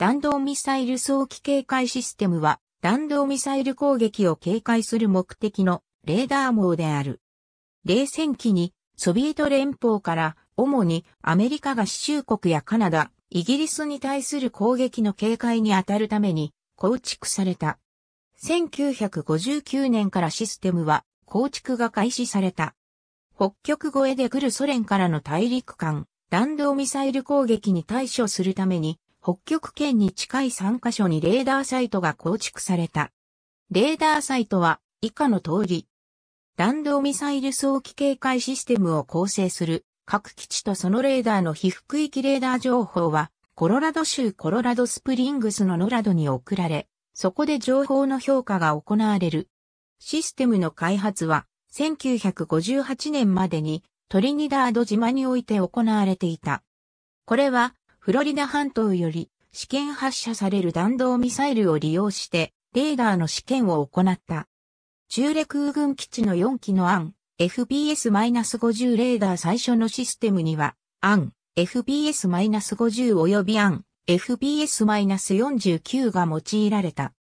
弾道ミサイル早期警戒システムは、弾道ミサイル攻撃を警戒する目的のレーダー網である。冷戦期にソビエト連邦から主にアメリカが市衆国やカナダ、イギリスに対する攻撃の警戒に当たるために構築された。1959年からシステムは構築が開始された。北極越えで来るソ連からの大陸間、弾道ミサイル攻撃に対処するために北極圏に近い3カ所にレーダーサイトが構築された。レーダーサイトは以下の通り、弾道ミサイル早期警戒システムを構成する各基地とそのレーダーの被覆域レーダー情報は、コロラド州コロラドスプリングスのノラドに送られ、そこで情報の評価が行われる。システムの開発は、1958年までにトリニダード島において行われていた。これは、フロリダ半島より試験発射される弾道ミサイルを利用してレーダーの試験を行った。中レ空軍基地の4機のアン、FPS-50 レーダー最初のシステムには、アン、FPS-50 及びアン、FPS-49 が用いられた。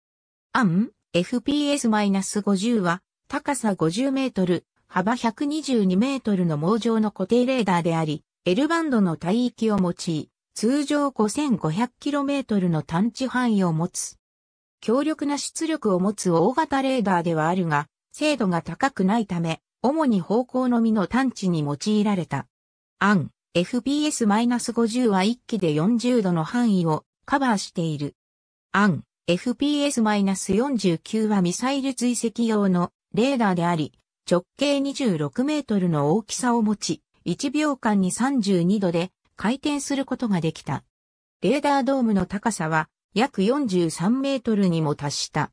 アン、FPS-50 は、高さ50メートル、幅122メートルの網状の固定レーダーであり、L バンドの帯域を用い、通常 5500km の探知範囲を持つ。強力な出力を持つ大型レーダーではあるが、精度が高くないため、主に方向のみの探知に用いられた。アン、FPS-50 は1機で40度の範囲をカバーしている。アン、FPS-49 はミサイル追跡用のレーダーであり、直径26メートルの大きさを持ち、1秒間に32度で回転することができた。レーダードームの高さは約43メートルにも達した。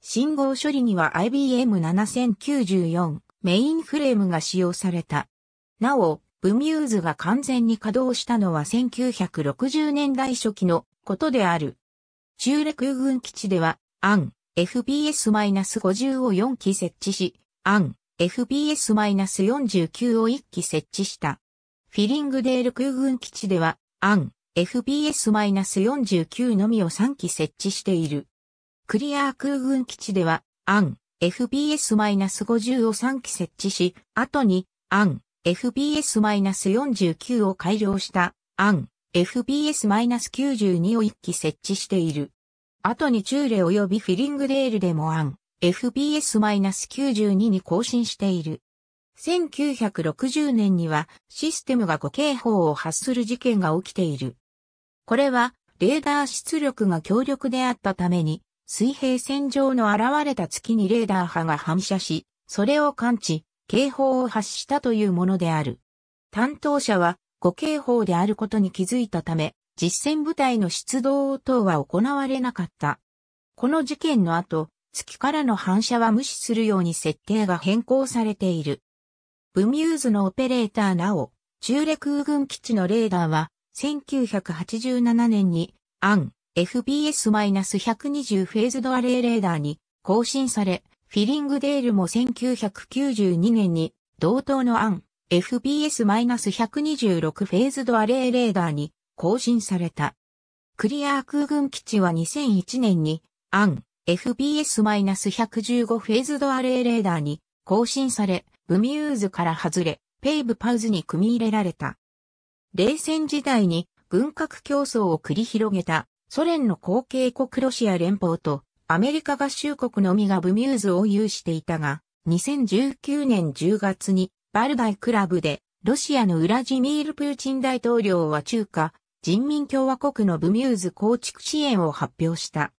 信号処理には IBM7094 メインフレームが使用された。なお、ブミューズが完全に稼働したのは1960年代初期のことである。中陸空軍基地では、アン、FPS-50 を4機設置し、アン、FPS-49 を1機設置した。フィリングデール空軍基地では、アン、FPS-49 のみを3機設置している。クリアー空軍基地では、アン、FPS-50 を3機設置し、後に、アン、FPS-49 を改良した、アン、FPS-92 を1機設置している。後に中レ及びフィリングデールでもアン、FPS-92 に更新している。1960年にはシステムが誤警報を発する事件が起きている。これはレーダー出力が強力であったために水平線上の現れた月にレーダー波が反射し、それを感知、警報を発したというものである。担当者は誤警報であることに気づいたため、実戦部隊の出動等は行われなかった。この事件の後、月からの反射は無視するように設定が変更されている。ブミューズのオペレーターなお、中レ空軍基地のレーダーは、1987年に、アン、FBS-120 フェーズドアレイレーダーに更新され、フィリングデールも1992年に、同等のアン、FBS-126 フェーズドアレイレーダーに更新された。クリアー空軍基地は2001年に、アン、FBS-115 フェーズドアレイレーダーに更新され、ブミューズから外れ、ペイブパウズに組み入れられた。冷戦時代に軍拡競争を繰り広げたソ連の後継国ロシア連邦とアメリカ合衆国のみがブミューズを有していたが、2019年10月にバルバイクラブでロシアのウラジミール・プーチン大統領は中華人民共和国のブミューズ構築支援を発表した。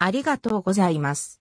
ありがとうございます。